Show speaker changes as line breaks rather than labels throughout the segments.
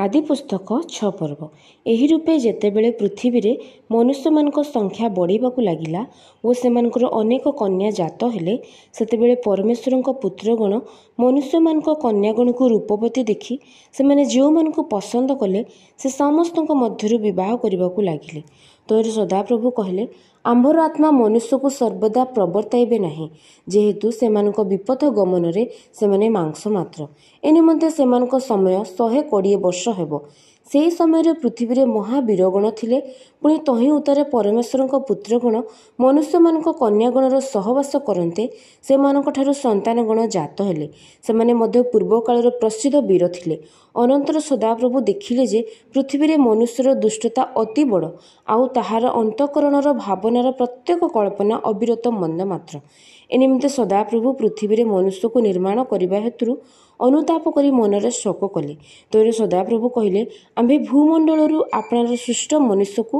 ଆଦି ପୁସ୍ତକ ଛଅ ପର୍ବ ଏହି ରୂପେ ଯେତେବେଳେ ପୃଥିବୀରେ ମନୁଷ୍ୟମାନଙ୍କ ସଂଖ୍ୟା ବଢ଼ିବାକୁ ଲାଗିଲା ଓ ସେମାନଙ୍କର ଅନେକ କନ୍ୟା ଜାତ ହେଲେ ସେତେବେଳେ ପରମେଶ୍ୱରଙ୍କ ପୁତ୍ରଗଣ ମନୁଷ୍ୟମାନଙ୍କ କନ୍ୟାଗଣକୁ ରୂପବତୀ ଦେଖି ସେମାନେ ଯେଉଁମାନଙ୍କୁ ପସନ୍ଦ କଲେ ସେ ସମସ୍ତଙ୍କ ମଧ୍ୟରୁ ବିବାହ କରିବାକୁ ଲାଗିଲେ ତୋର ସଦାପ୍ରଭୁ କହିଲେ ଆମ୍ଭର ଆତ୍ମା ମନୁଷ୍ୟକୁ ସର୍ବଦା ପ୍ରବର୍ତ୍ତାଇବେ ନାହିଁ ଯେହେତୁ ସେମାନଙ୍କ ବିପଦ ଗମନରେ ସେମାନେ ମାଂସ ମାତ୍ର ଏ ନିମନ୍ତେ ସେମାନଙ୍କ ସମୟ ଶହେ କୋଡ଼ିଏ ବର୍ଷ ହେବ ସେହି ସମୟରେ ପୃଥିବୀରେ ମହାବୀରଗଣ ଥିଲେ ପୁଣି ତହିଁ ଉତ୍ତାରେ ପରମେଶ୍ୱରଙ୍କ ପୁତ୍ରଗଣ ମନୁଷ୍ୟମାନଙ୍କ କନ୍ୟାଗଣର ସହବାସ କରନ୍ତେ ସେମାନଙ୍କଠାରୁ ସନ୍ତାନଗଣ ଜାତ ହେଲେ ସେମାନେ ମଧ୍ୟ ପୂର୍ବ କାଳର ପ୍ରସିଦ୍ଧ ବୀର ଥିଲେ ଅନନ୍ତର ସଦାପ୍ରଭୁ ଦେଖିଲେ ଯେ ପୃଥିବୀରେ ମନୁଷ୍ୟର ଦୁଷ୍ଟତା ଅତି ବଡ଼ ଆଉ ତାହାର ଅନ୍ତଃକରଣର ଭାବନାର ପ୍ରତ୍ୟେକ କଳ୍ପନା ଅବିରତ ମନ୍ଦ ମାତ୍ର ଏ ନିମନ୍ତେ ସଦାପ୍ରଭୁ ପୃଥିବୀରେ ମନୁଷ୍ୟକୁ ନିର୍ମାଣ କରିବା ହେତୁ ଅନୁତାପ କରି ମନରେ ଶୋକ କଲେ ତେଣୁ ସଦାପ୍ରଭୁ କହିଲେ ଆମ୍ଭେ ଭୂମଣ୍ଡଳରୁ ଆପଣାର ସୃଷ୍ଟ ମନୁଷ୍ୟକୁ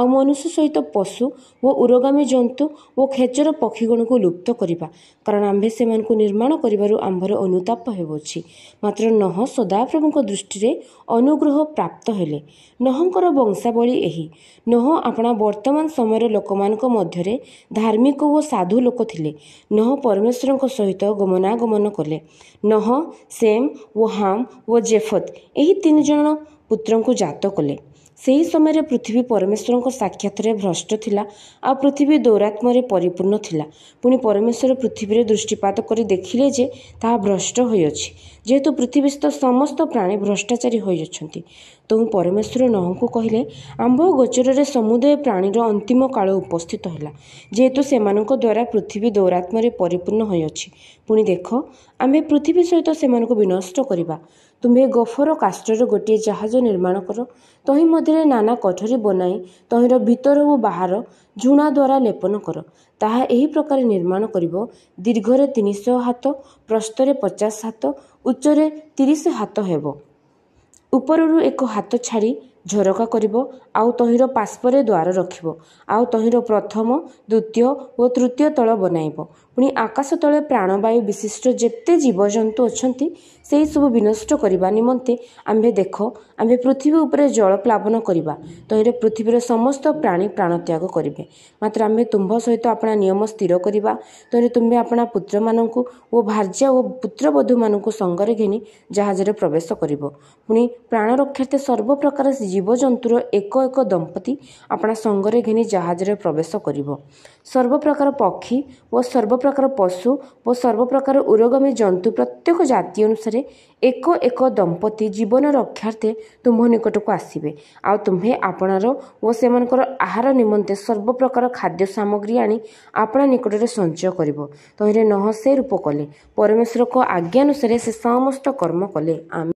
ଆଉ ମନୁଷ୍ୟ ସହିତ ପଶୁ ଓ ଉରଗାମୀ ଜନ୍ତୁ ଓ ଖେଚର ପକ୍ଷୀଗଣକୁ ଲୁପ୍ତ କରିବା କାରଣ ଆମ୍ଭେ ସେମାନଙ୍କୁ ନିର୍ମାଣ କରିବାରୁ ଆମ୍ଭର ଅନୁତାପ ହେଉଅଛି ମାତ୍ର ନହ ସଦାପ୍ରଭୁଙ୍କ ଦୃଷ୍ଟିରେ ଅନୁଗ୍ରହ ପ୍ରାପ୍ତ ହେଲେ ନହଙ୍କର ବଂଶାବଳୀ ଏହି ନହ ଆପଣା ବର୍ତ୍ତମାନ ସମୟର ଲୋକମାନଙ୍କ ମଧ୍ୟରେ ଧାର୍ମିକ ଓ ସାଧୁ ଲୋକ ଥିଲେ ନହ ପରମେଶ୍ୱରଙ୍କ ସହିତ ଗମନାଗମନ କଲେ ନହ सेम वो हाम वो जेफत यही तीन जन पुत्र को जत कले ସେହି ସମୟରେ ପୃଥିବୀ ପରମେଶ୍ୱରଙ୍କ ସାକ୍ଷାତରେ ଭ୍ରଷ୍ଟ ଥିଲା ଆଉ ପୃଥିବୀ ଦୌରାତ୍ମରେ ପରିପୂର୍ଣ୍ଣ ଥିଲା ପୁଣି ପରମେଶ୍ୱର ପୃଥିବୀରେ ଦୃଷ୍ଟିପାତ କରି ଦେଖିଲେ ଯେ ତାହା ଭ୍ରଷ୍ଟ ହୋଇଅଛି ଯେହେତୁ ପୃଥିବୀସ୍ଥ ସମସ୍ତ ପ୍ରାଣୀ ଭ୍ରଷ୍ଟାଚାରୀ ହୋଇଅଛନ୍ତି ତେଣୁ ପରମେଶ୍ୱର ନହଙ୍କୁ କହିଲେ ଆମ୍ଭ ଗୋଚରରେ ସମୁଦାୟ ପ୍ରାଣୀର ଅନ୍ତିମ କାଳ ଉପସ୍ଥିତ ହେଲା ଯେହେତୁ ସେମାନଙ୍କ ଦ୍ୱାରା ପୃଥିବୀ ଦୌରାତ୍ମରେ ପରିପୂର୍ଣ୍ଣ ହୋଇଅଛି ପୁଣି ଦେଖ ଆମେ ପୃଥିବୀ ସହିତ ସେମାନଙ୍କୁ ବିନଷ୍ଟ କରିବା ତୁମ୍ଭେ ଗଫର କାଷ୍ଟର ଗୋଟିଏ ଜାହାଜ ନିର୍ମାଣ କର ତହିଁ ମଧ୍ୟ ପଦ୍ଧତିରେ ନାନା କଠୋରୀ ବନାଇ ତହିଁର ଭିତର ଓ ବାହାର ଝୁଣା ଦ୍ୱାରା ଲେପନ କର ତାହା ଏହି ପ୍ରକାର ନିର୍ମାଣ କରିବ ଦୀର୍ଘରେ ତିନିଶହ ହାତ ପ୍ରସ୍ତରେ ପଚାଶ ହାତ ଉଚ୍ଚରେ ତିରିଶ ହାତ ହେବ ଉପରରୁ ଏକ ହାତ ଛାଡ଼ି ଝରକା କରିବ ଆଉ ତହିଁର ପାର୍ଶ୍ୱରେ ଦ୍ୱାର ରଖିବ ଆଉ ତହିଁର ପ୍ରଥମ ଦ୍ୱିତୀୟ ଓ ତୃତୀୟ ତଳ ବନାଇବ ପୁଣି ଆକାଶ ତଳେ ପ୍ରାଣବାୟୁ ବିଶିଷ୍ଟ ଯେତେ ଜୀବଜନ୍ତୁ ଅଛନ୍ତି ସେହିସବୁ ବିନଷ୍ଟ କରିବା ନିମନ୍ତେ ଆମ୍ଭେ ଦେଖ ଆମ୍ଭେ ପୃଥିବୀ ଉପରେ ଜଳ ପ୍ଲାବନ କରିବା ତହିଁରେ ପୃଥିବୀର ସମସ୍ତ ପ୍ରାଣୀ ପ୍ରାଣତ୍ୟାଗ କରିବେ ମାତ୍ର ଆମ୍ଭେ ତୁମ୍ଭ ସହିତ ଆପଣା ନିୟମ ସ୍ଥିର କରିବା ତହିଁରେ ତୁମ୍ଭେ ଆପଣା ପୁତ୍ରମାନଙ୍କୁ ଓ ଭାର୍ଯ୍ୟା ଓ ପୁତ୍ରବଧୂମାନଙ୍କୁ ସଙ୍ଗରେ ଘେନି ଜାହାଜରେ ପ୍ରବେଶ କରିବ ପୁଣି ପ୍ରାଣ ରକ୍ଷାର୍ଥେ ସର୍ବପ୍ରକାର ଜୀବଜନ୍ତୁର ଏକ ଏକ ଦମ୍ପତି ଆପଣା ସଙ୍ଗରେ ଘେନି ଜାହାଜରେ ପ୍ରବେଶ କରିବ ସର୍ବପ୍ରକାର ପକ୍ଷୀ ଓ ସର୍ବପ୍ରକାର ପଶୁ ଓ ସର୍ବପ୍ରକାର ଉରଗମୀ ଜନ୍ତୁ ପ୍ରତ୍ୟେକ ଜାତି ଅନୁସାରେ ଏକ ଏକ ଦମ୍ପତି ଜୀବନ ରକ୍ଷାର୍ଥେ ତୁମ୍ଭ ନିକଟକୁ ଆସିବେ ଆଉ ତୁମ୍ଭେ ଆପଣାର ଓ ସେମାନଙ୍କର ଆହାର ନିମନ୍ତେ ସର୍ବପ୍ରକାର ଖାଦ୍ୟ ସାମଗ୍ରୀ ଆଣି ଆପଣା ନିକଟରେ ସଞ୍ଚୟ କରିବ ତହିଁରେ ନହ ସେ ରୂପ କଲେ ପରମେଶ୍ୱରଙ୍କ ଆଜ୍ଞା ଅନୁସାରେ ସେ ସମସ୍ତ କର୍ମ କଲେ ଆମେ